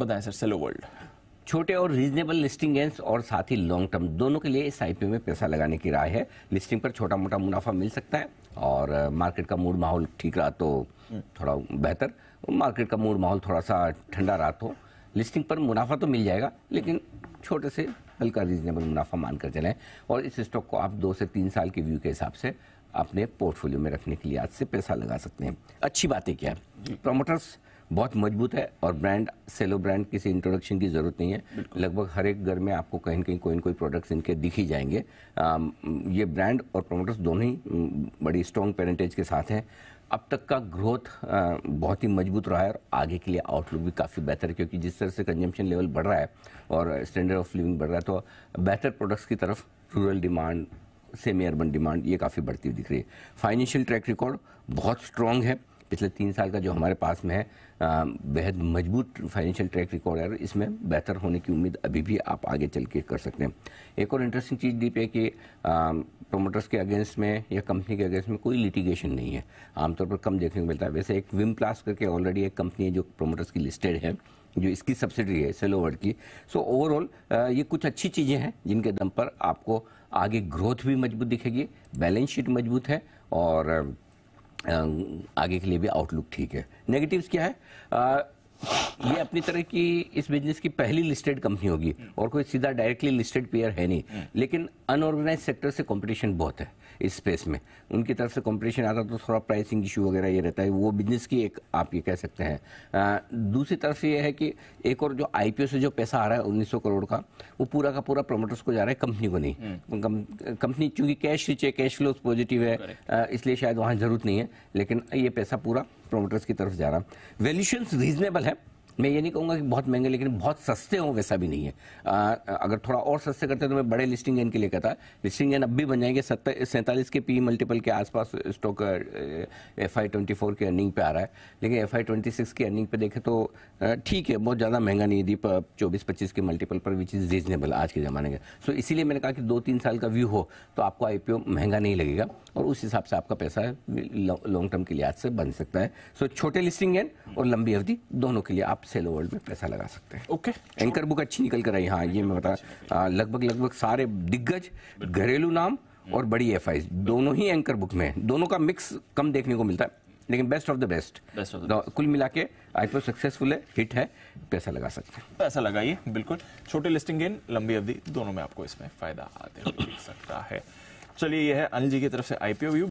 बताएं sir Cello World छोटे और रीजनेबल लिस्टिंग गेंस और साथ ही लॉन्ग टर्म दोनों के लिए इस आईपीओ में पैसा लगाने की राय है लिस्टिंग पर छोटा मोटा मुनाफा मिल सकता है और मार्केट uh, का मूड माहौल ठीक रहा तो थोड़ा बेहतर मार्केट का मूड माहौल थोड़ा सा ठंडा रहा तो लिस्टिंग पर मुनाफा तो मिल जाएगा लेकिन छोटे से हल्का रीजनेबल मुनाफा मानकर चलें और इस स्टॉक को आप दो से तीन साल के व्यू के हिसाब से अपने पोर्टफोलियो में रखने के लिए आज से पैसा लगा सकते हैं अच्छी बातें क्या है प्रमोटर्स बहुत मजबूत है और ब्रांड सेलो ब्रांड किसी इंट्रोडक्शन की ज़रूरत नहीं है लगभग हर एक घर में आपको कहीं कहीं कोई ना कोई प्रोडक्ट्स इनके दिख ही जाएंगे आ, ये ब्रांड और प्रोमोटर्स दोनों ही बड़ी स्ट्रॉन्ग पेरेंटेज के साथ हैं अब तक का ग्रोथ बहुत ही मजबूत रहा है और आगे के लिए आउटलुक भी काफ़ी बेहतर है क्योंकि जिस तरह से कंजम्पशन लेवल बढ़ रहा है और स्टैंडर्ड ऑफ लिविंग बढ़ रहा है तो बेहतर प्रोडक्ट्स की तरफ rural demand semi urban demand ये काफ़ी बढ़ती हुई दिख रही है फाइनेंशियल ट्रैक रिकॉर्ड बहुत स्ट्रॉन्ग है पिछले तीन साल का जो हमारे पास में है बेहद मजबूत फाइनेंशियल ट्रैक रिकॉर्ड है इसमें बेहतर होने की उम्मीद अभी भी आप आगे चल के कर सकते हैं एक और इंटरेस्टिंग चीज़ दीप है कि प्रमोटर्स के अगेंस्ट में या कंपनी के अगेंस्ट में कोई लिटिगेशन नहीं है आमतौर पर कम देखने को मिलता है वैसे एक विम प्लास करके ऑलरेडी एक कंपनी है जो प्रोमोटर्स की लिस्टेड है जो इसकी सब्सिडी है सेलोवर्ड की सो so, ओवरऑल ये कुछ अच्छी चीज़ें हैं जिनके दम पर आपको आगे ग्रोथ भी मजबूत दिखेगी बैलेंस शीट मजबूत है और आगे के लिए भी आउटलुक ठीक है नेगेटिव्स क्या है ये अपनी तरह की इस बिजनेस की पहली लिस्टेड कंपनी होगी और कोई सीधा डायरेक्टली लिस्टेड प्लेयर है नहीं लेकिन अनऑर्गेनाइज सेक्टर से कंपटीशन बहुत है इस स्पेस में उनकी तरफ से कंपटीशन आता तो थोड़ा प्राइसिंग इशू वगैरह ये रहता है वो बिजनेस की एक आप ये कह सकते हैं दूसरी तरफ ये है कि एक और जो आई से जो पैसा आ रहा है उन्नीस करोड़ का वो पूरा का पूरा प्रमोटर्स को जा रहा है कंपनी को नहीं हम्म। कंपनी चूंकि कैश रिच है कैश फ्लो पॉजिटिव है इसलिए शायद वहाँ जरूरत नहीं है लेकिन ये पैसा पूरा प्रोमोटर्स की तरफ जा रहा है वैल्यूशन रीजनेबल है मैं ये नहीं कहूँगा कि बहुत महंगे लेकिन बहुत सस्ते हों वैसा भी नहीं है आ, अगर थोड़ा और सस्ते करते तो मैं बड़े लिस्टिंग गेन के लिए कहता लिस्टिंग गेन अब भी बन जाएंगे सत्तर सैंतालीस के पी मल्टीपल e के आसपास stock F Y twenty four की अर्निंग पे आ रहा है लेकिन एफ आई ट्वेंटी सिक्स की अर्निंग पे देखें तो ठीक है बहुत ज़्यादा महंगा नहीं दी चौबीस पच्चीस के मल्टीपल पर विच इज़ रीजनेबल आज के ज़माने का सो इसीलिए मैंने कहा कि दो तीन साल का व्यू हो तो आपको आई महंगा नहीं लगेगा और उस हिसाब से आपका पैसा लॉन्ग टर्म के लिहाज से बन सकता है सो छोटे लिस्टिंग गेन और लंबी अवधि दोनों के लिए आप आप सेलो वर्ल्ड में पैसा लगा सकते हैं ओके एंकर बुक अच्छी निकल कर आई हाँ ये मैं बता लगभग लगभग सारे दिग्गज घरेलू नाम और बड़ी एफ दोनों ही एंकर बुक में है दोनों का मिक्स कम देखने को मिलता है लेकिन बेस्ट ऑफ द बेस्ट कुल मिला के आई सक्सेसफुल तो है हिट है पैसा लगा सकते हैं पैसा लगाइए बिल्कुल छोटे लिस्टिंग गेन लंबी अवधि दोनों में आपको इसमें फायदा आते सकता है चलिए यह है अनिल जी की तरफ से आईपीओ व्यू